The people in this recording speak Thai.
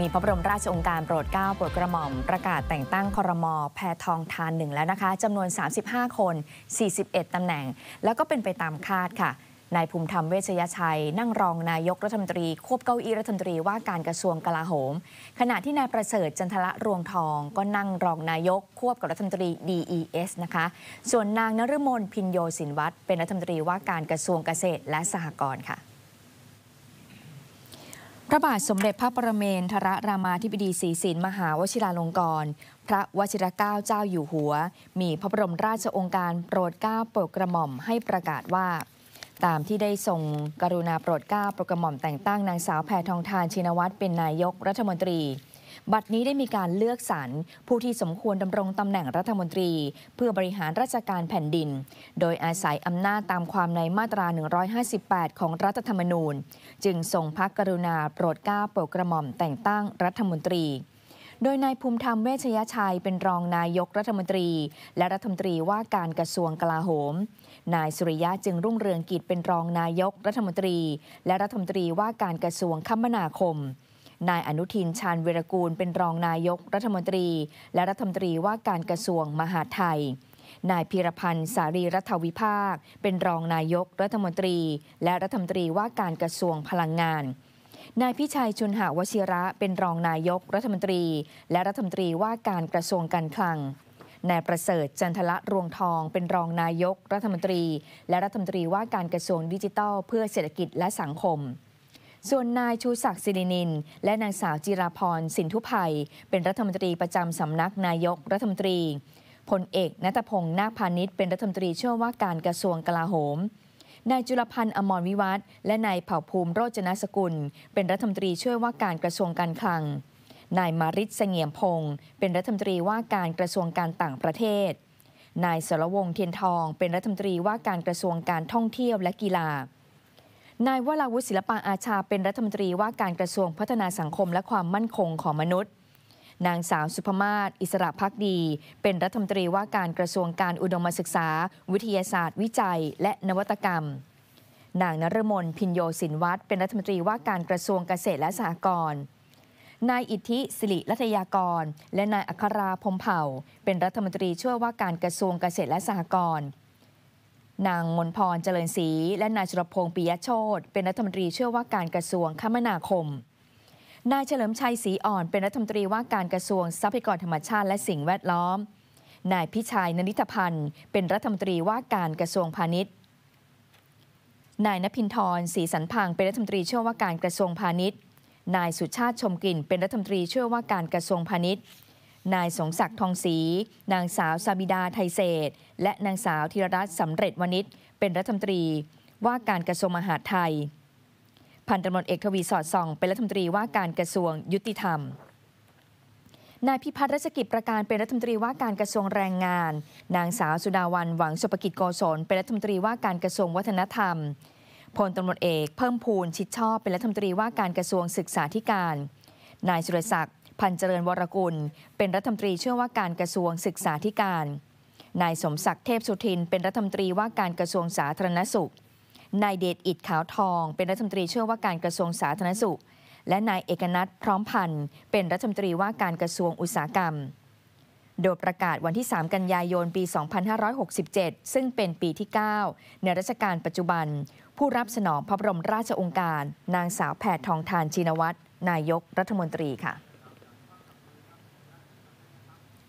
มีพระบรมราชองค์การโปรดเกล้าโปรดกระหม่อมประกาศแต่งตั้งคอรมอแพทองทานหนึ่งแล้วนะคะจำนวน 35 คน 41ตำแหน่ง แล้วก็เป็นไปตามคาดค่ะนายภูมิธรรมเวชยชัย นั่งรองนายกรัฐมนตรี ควบเก้าอี้รัฐมนตรีว่าการกระทรวงกลาโหม ขณะที่นายประเสริฐจันทละรวงทอง ก็นั่งรองนายกควบกับรัฐมนตรี DES นะคะส่วนนางนฤมลพินโยสินวัตรเป็นรัฐมนตรีว่าการกระทรวงเกษตรและสหกรณ์ค่ะพระบาทสมเด็จพระประเมนทรรามาธิบดีศรีสินมหาวชิราลงกรณ์พระวชิรเกล้าเจ้าอยู่หัว มีพระบรมราชองค์การโปรดเกล้า โปรดกระหม่อมให้ประกาศว่า ตามที่ได้ทรงกรุณาโปรดเกล้าโปรดกระหม่อมแต่งตั้งนางสาวแพทองทานชินวัตรเป็นนายกรัฐมนตรีบัดนี้ได้มีการเลือกสรรผู้ที่สมควรดำรงตำแหน่งรัฐมนตรี เพื่อบริหารราชการแผ่นดิน โดยอาศัยอำนาจตามความในมาตรา 158 ของรัฐธรรมนูญ จึงทรงพักกรุณาโปรดเกล้าโปรดกระหม่อมแต่งตั้งรัฐมนตรี โดยนายภูมิธรรมเวชยชัยเป็นรองนายกรัฐมนตรี และรัฐมนตรีว่าการกระทรวงกลาโหม นายสุริยะจึงรุ่งเรืองกิจเป็นรองนายกรัฐมนตรี และรัฐมนตรีว่าการกระทรวงคมนาคมนายอนุทินชาญวิรกูล เป็นรองนายกรัฐมนตรี และรัฐมนตรีว่าการกระทรวงมหาดไทย นายพีรพันธ์สารีรัฐวิภาค เป็นรองนายกรัฐมนตรี และรัฐมนตรีว่าการกระทรวงพลังงาน นายพิชัยชุนหาวชิระ เป็นรองนายกรัฐมนตรี และรัฐมนตรีว่าการกระทรวงการคลัง นายประเสริฐ จันทละรวงทอง เป็นรองนายกรัฐมนตรี และรัฐมนตรีว่าการกระทรวงดิจิทัล เพื่อเศรษฐกิจและสังคมส่วนนายชูศักดิ์สิรินินและนางสาวจิราพรสินทุภัยเป็นรัฐมนตรีประจำสำนักนายกรัฐมนตรีพลเอกนัตพงศ์นาคพาณิชย์เป็นรัฐมนตรีช่วยว่าการกระทรวงกลาโหมนายจุลพันธ์อมรวิวัฒน์และนายเผ่าภูมิโรจนสกุลเป็นรัฐมนตรีช่วยว่าการกระทรวงการคลังนายมาริศเสงี่ยมพงศ์เป็นรัฐมนตรีว่าการกระทรวงการต่างประเทศ นายสรวงเทียนทองเป็นรัฐมนตรีว่าการกระทรวงการท่องเที่ยวและกีฬานายวราวุฒิศิลปาอาชาเป็นรัฐมนตรีว่าการกระทรวงพัฒนาสังคมและความมั่นคงของมนุษย์ นางสาวสุภมาศอิสระพักดี เป็นรัฐมนตรีว่าการกระทรวงการอุดมศึกษา วิทยาศาสตร์วิจัย และนวัตกรรม นางนรมนพินโยสินวัตรเป็นรัฐมนตรีว่าการกระทรวงเกษตรและสหกรณ์ นายอิทธิสิริรัตยากร และนายอัคราพมเผ่า เป็นรัฐมนตรีช่วยว่าการกระทรวงเกษตรและสหกรณ์นางมนพรเจริญศรีและนายชลรพงศ์ปิยโชตเป็นรัฐมนตรีเชื่อว่าการกระทรวงคมนาคม นายเฉลิมชัยศรีอ่อนเป็นรัฐมนตรีว่าการกระทรวงทรัพยากรธรรมชาติและสิ่งแวดล้อม นายพิชัยนนิธพันธ์เป็นรัฐมนตรีว่าการกระทรวงพาณิชย์ นายนพินทร์ศรีสันพังเป็นรัฐมนตรีเชื่อว่าการกระทรวงพาณิชย์ นายสุชาติชมกลิ่นเป็นรัฐมนตรีเชื่อว่าการกระทรวงพาณิชย์นายสงศักดิ์ทองศรีนางสาวซาบิดาไทยเศษและนางสาวธีรรัตน์สำเร็จวณิชเป็นรัฐมนตรีว่าการกระทรวงมหาดไทย พันตำรวจเอกทวีสอดส่อง เป็นรัฐมนตรีว่าการกระทรวงยุติธรรม นายพิพัฒน์รัชกิจประการเป็นรัฐมนตรีว่าการกระทรวงแรงงาน นางสาวสุดาวันหวังสุภกิจโกศลเป็นรัฐมนตรีว่าการกระทรวงวัฒนธรรมพลตำรวจเอกเพิ่มพูนชิดชอบเป็นรัฐมนตรีว่า การกระทรวงศึกษาธิการ นายสุรศักดิ์พันเจริญวรกุล เป็นรัฐมนตรีเชื่อว่าการกระทรวงศึกษาธิการ นายสมศักดิ์เทพสุทินเป็นรัฐมนตรีว่าการกระทรวงสาธารณสุข นายเดชอิดขาวทองเป็นรัฐมนตรีเชื่อว่าการกระทรวงสาธารณสุข และนายเอกนัทพร้อมพันธ์เป็นรัฐมนตรีว่าการกระทรวงอุตสาหกรรม โดยประกาศวันที่ 3 กันยายน ปี 2567 ซึ่งเป็นปีที่ 9 ในรัชกาลปัจจุบัน ผู้รับสนองพระบรมราชองการ นางสาวแพทองทานชินวัตรนายกรัฐมนตรีค่ะ